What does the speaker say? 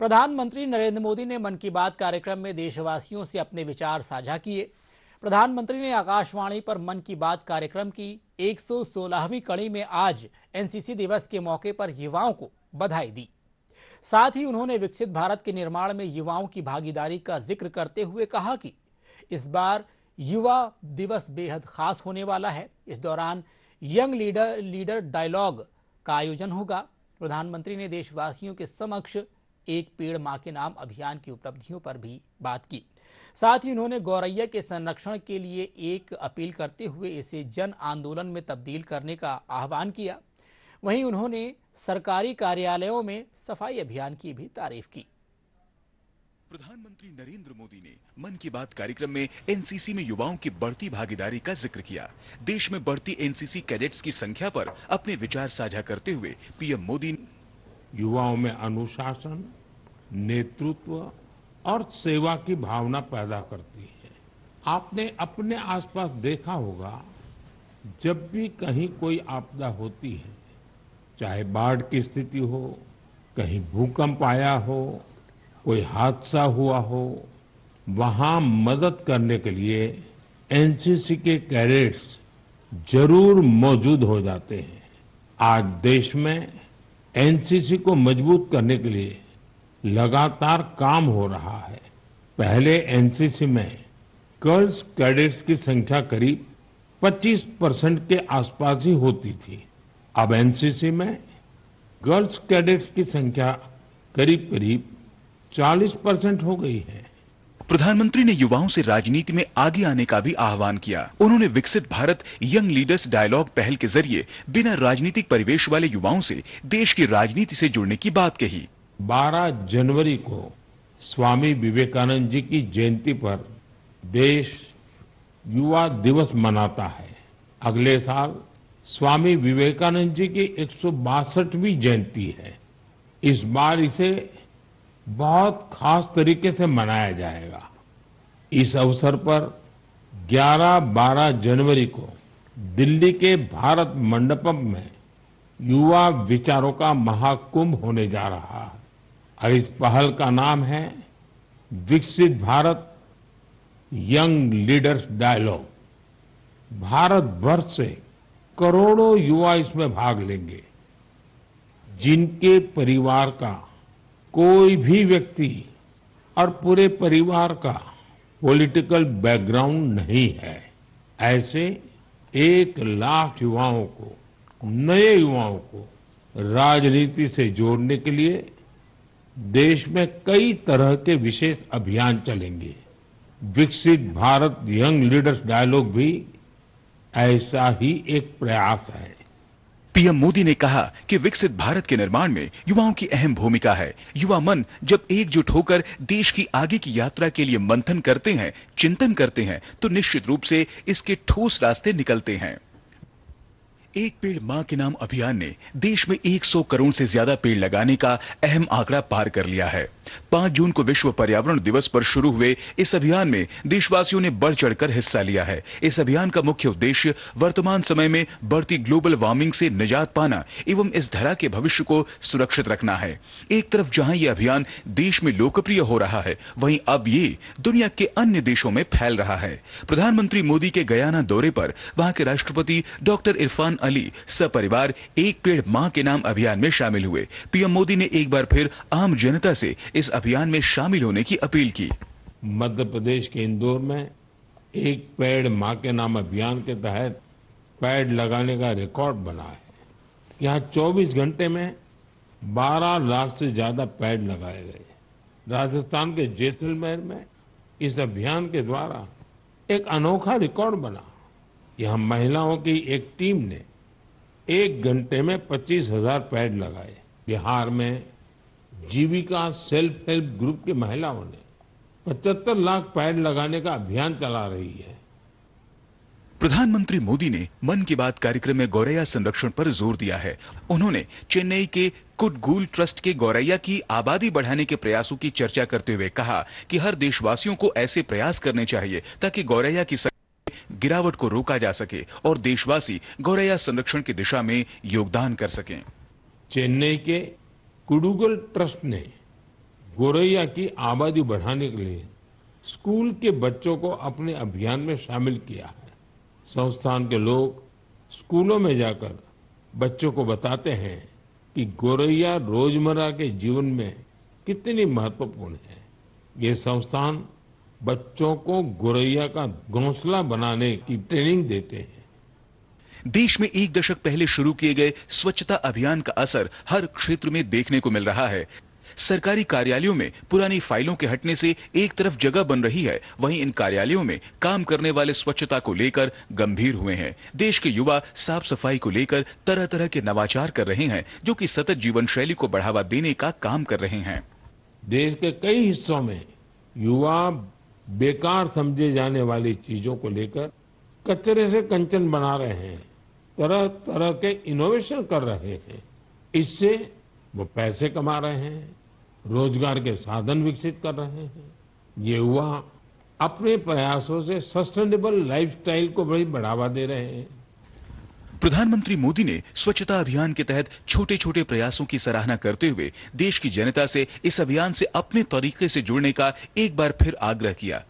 प्रधानमंत्री नरेंद्र मोदी ने मन की बात कार्यक्रम में देशवासियों से अपने विचार साझा किए प्रधानमंत्री ने आकाशवाणी पर मन की बात कार्यक्रम की 116वीं कड़ी में आज एनसीसी दिवस के मौके पर युवाओं को बधाई दी साथ ही उन्होंने विकसित भारत के निर्माण में युवाओं की भागीदारी का जिक्र करते हुए कहा कि इस बार युवा दिवस बेहद खास होने वाला है इस दौरान यंग लीडर लीडर डायलॉग का आयोजन होगा प्रधानमंत्री ने देशवासियों के समक्ष एक पेड़ माँ के नाम अभियान की उपलब्धियों पर भी बात की साथ ही उन्होंने गौरैया के संरक्षण के लिए एक अपील करते हुए इसे जन आंदोलन में तब्दील करने का आह्वान किया वहीं उन्होंने सरकारी कार्यालयों में सफाई अभियान की भी तारीफ की प्रधानमंत्री नरेंद्र मोदी ने मन की बात कार्यक्रम में एनसीसी में युवाओं की बढ़ती भागीदारी का जिक्र किया देश में बढ़ती एनसीसी कैडेट्स की संख्या पर अपने विचार साझा करते हुए पीएम मोदी युवाओं में अनुशासन नेतृत्व और सेवा की भावना पैदा करती है आपने अपने आसपास देखा होगा जब भी कहीं कोई आपदा होती है चाहे बाढ़ की स्थिति हो कहीं भूकंप आया हो कोई हादसा हुआ हो वहां मदद करने के लिए एनसीसी के कैडेट्स जरूर मौजूद हो जाते हैं आज देश में एनसीसी को मजबूत करने के लिए लगातार काम हो रहा है पहले एनसीसी में गर्ल्स कैडेट्स की संख्या करीब 25 परसेंट के आसपास ही होती थी अब एनसीसी में गर्ल्स कैडेट्स की संख्या करीब करीब 40 परसेंट हो गई है प्रधानमंत्री ने युवाओं से राजनीति में आगे आने का भी आह्वान किया उन्होंने विकसित भारत यंग लीडर्स डायलॉग पहल के जरिए बिना राजनीतिक परिवेश वाले युवाओं से देश की राजनीति से जुड़ने की बात कही 12 जनवरी को स्वामी विवेकानंद जी की जयंती पर देश युवा दिवस मनाता है अगले साल स्वामी विवेकानंद जी की एक सौ जयंती है इस बार इसे बहुत खास तरीके से मनाया जाएगा इस अवसर पर 11-12 जनवरी को दिल्ली के भारत मंडपम में युवा विचारों का महाकुंभ होने जा रहा है और इस पहल का नाम है Viksit Bharat young leaders dialogue Bharat भर से करोड़ों युवा इसमें भाग लेंगे जिनके परिवार का कोई भी व्यक्ति और पूरे परिवार का पॉलिटिकल बैकग्राउंड नहीं है ऐसे एक लाख युवाओं को नए युवाओं को राजनीति से जोड़ने के लिए देश में कई तरह के विशेष अभियान चलेंगे विकसित भारत यंग लीडर्स डायलॉग भी ऐसा ही एक प्रयास है पीएम मोदी ने कहा कि विकसित भारत के निर्माण में युवाओं की अहम भूमिका है युवा मन जब एकजुट होकर देश की आगे की यात्रा के लिए मंथन करते हैं चिंतन करते हैं तो निश्चित रूप से इसके ठोस रास्ते निकलते हैं एक पेड़ मां के नाम अभियान ने देश में 100 करोड़ से ज्यादा पेड़ लगाने का अहम आंकड़ा पार कर लिया है पांच जून को विश्व पर्यावरण दिवस पर शुरू हुए इस अभियान में देशवासियों ने बढ़ चढ़कर हिस्सा लिया है इस अभियान का मुख्य उद्देश्य वर्तमान समय में बढ़ती ग्लोबल वार्मिंग से निजात पाना एवं इस धरा के भविष्य को सुरक्षित रखना है एक तरफ जहाँ यह अभियान देश में लोकप्रिय हो रहा है वही अब ये दुनिया के अन्य देशों में फैल रहा है प्रधानमंत्री मोदी के गयाना दौरे पर वहाँ के राष्ट्रपति डॉक्टर इरफान अली सपरिवार एक पेड़ माँ के नाम अभियान में शामिल हुए पीएम मोदी ने एक बार फिर आम जनता से इस अभियान में शामिल होने की अपील की मध्य प्रदेश के इंदौर में एक पेड़ माँ के नाम अभियान के तहत पेड़ लगाने का रिकॉर्ड बना है यहाँ 24 घंटे में 12 लाख से ज्यादा पेड़ लगाए गए राजस्थान के जैसलमेर में इस अभियान के द्वारा एक अनोखा रिकॉर्ड बना यहाँ महिलाओं की एक टीम ने एक घंटे में पच्चीस हजार पैड लगाए बिहार में जीविका सेल्फ हेल्प ग्रुप की महिलाओं ने पचहत्तर लाख पैड लगाने का अभियान चला रही है प्रधानमंत्री मोदी ने मन की बात कार्यक्रम में गौरैया संरक्षण पर जोर दिया है उन्होंने चेन्नई के कुटगुल ट्रस्ट के गौरैया की आबादी बढ़ाने के प्रयासों की चर्चा करते हुए कहा कि हर देशवासियों को ऐसे प्रयास करने चाहिए ताकि गौरैया की गिरावट को रोका जा सके और देशवासी गौरैया संरक्षण की दिशा में योगदान कर सके चेन्नई के कुडुगल ट्रस्ट ने गोरैया की आबादी बढ़ाने के लिए स्कूल के बच्चों को अपने अभियान में शामिल किया है संस्थान के लोग स्कूलों में जाकर बच्चों को बताते हैं कि गोरैया रोजमर्रा के जीवन में कितनी महत्वपूर्ण है ये संस्थान बच्चों को गोरैया का घोंसला बनाने की ट्रेनिंग देते हैं देश में एक दशक पहले शुरू किए गए स्वच्छता अभियान का असर हर क्षेत्र में देखने को मिल रहा है सरकारी कार्यालयों में पुरानी फाइलों के हटने से एक तरफ जगह बन रही है वहीं इन कार्यालयों में काम करने वाले स्वच्छता को लेकर गंभीर हुए हैं देश के युवा साफ सफाई को लेकर तरह तरह के नवाचार कर रहे हैं जो कि सतत जीवन शैली को बढ़ावा देने का काम कर रहे हैं देश के कई हिस्सों में युवा बेकार समझे जाने वाली चीजों को लेकर कचरे से कंचन बना रहे हैं तरह तरह के इनोवेशन कर रहे हैं इससे वो पैसे कमा रहे हैं रोजगार के साधन विकसित कर रहे हैं ये युवा अपने प्रयासों से सस्टेनेबल लाइफस्टाइल को बड़ी बढ़ावा दे रहे हैं प्रधानमंत्री मोदी ने स्वच्छता अभियान के तहत छोटे छोटे प्रयासों की सराहना करते हुए देश की जनता से इस अभियान से अपने तरीके से जुड़ने का एक बार फिर आग्रह किया